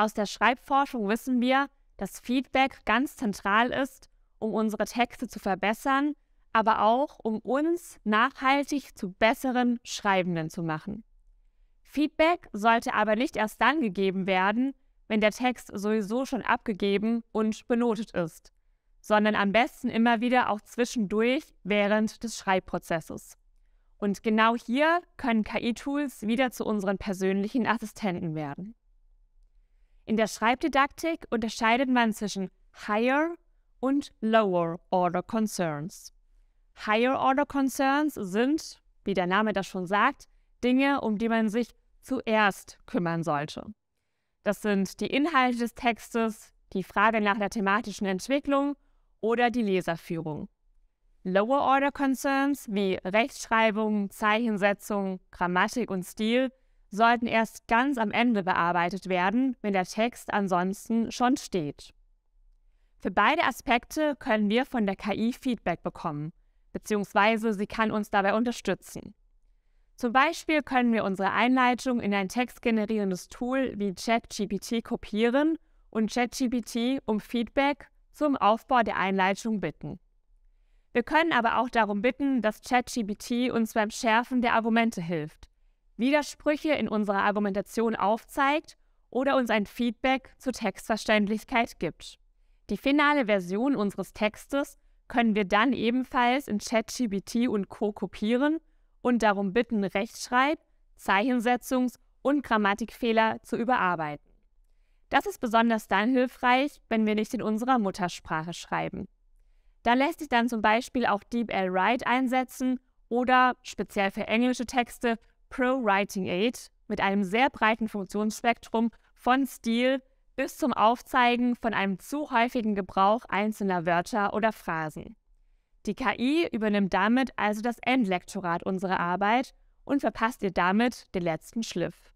Aus der Schreibforschung wissen wir, dass Feedback ganz zentral ist, um unsere Texte zu verbessern, aber auch um uns nachhaltig zu besseren Schreibenden zu machen. Feedback sollte aber nicht erst dann gegeben werden, wenn der Text sowieso schon abgegeben und benotet ist, sondern am besten immer wieder auch zwischendurch während des Schreibprozesses. Und genau hier können KI-Tools wieder zu unseren persönlichen Assistenten werden. In der Schreibdidaktik unterscheidet man zwischen Higher und Lower Order Concerns. Higher Order Concerns sind, wie der Name das schon sagt, Dinge, um die man sich zuerst kümmern sollte. Das sind die Inhalte des Textes, die Frage nach der thematischen Entwicklung oder die Leserführung. Lower Order Concerns wie Rechtschreibung, Zeichensetzung, Grammatik und Stil sollten erst ganz am Ende bearbeitet werden, wenn der Text ansonsten schon steht. Für beide Aspekte können wir von der KI Feedback bekommen, beziehungsweise sie kann uns dabei unterstützen. Zum Beispiel können wir unsere Einleitung in ein textgenerierendes Tool wie ChatGPT kopieren und ChatGPT um Feedback zum Aufbau der Einleitung bitten. Wir können aber auch darum bitten, dass ChatGPT uns beim Schärfen der Argumente hilft, Widersprüche in unserer Argumentation aufzeigt oder uns ein Feedback zur Textverständlichkeit gibt. Die finale Version unseres Textes können wir dann ebenfalls in ChatGPT und Co. kopieren und darum bitten, Rechtschreib-, Zeichensetzungs- und Grammatikfehler zu überarbeiten. Das ist besonders dann hilfreich, wenn wir nicht in unserer Muttersprache schreiben. Da lässt sich dann zum Beispiel auch DeepL Write einsetzen oder speziell für englische Texte Pro Writing Aid mit einem sehr breiten Funktionsspektrum von Stil bis zum Aufzeigen von einem zu häufigen Gebrauch einzelner Wörter oder Phrasen. Die KI übernimmt damit also das Endlektorat unserer Arbeit und verpasst ihr damit den letzten Schliff.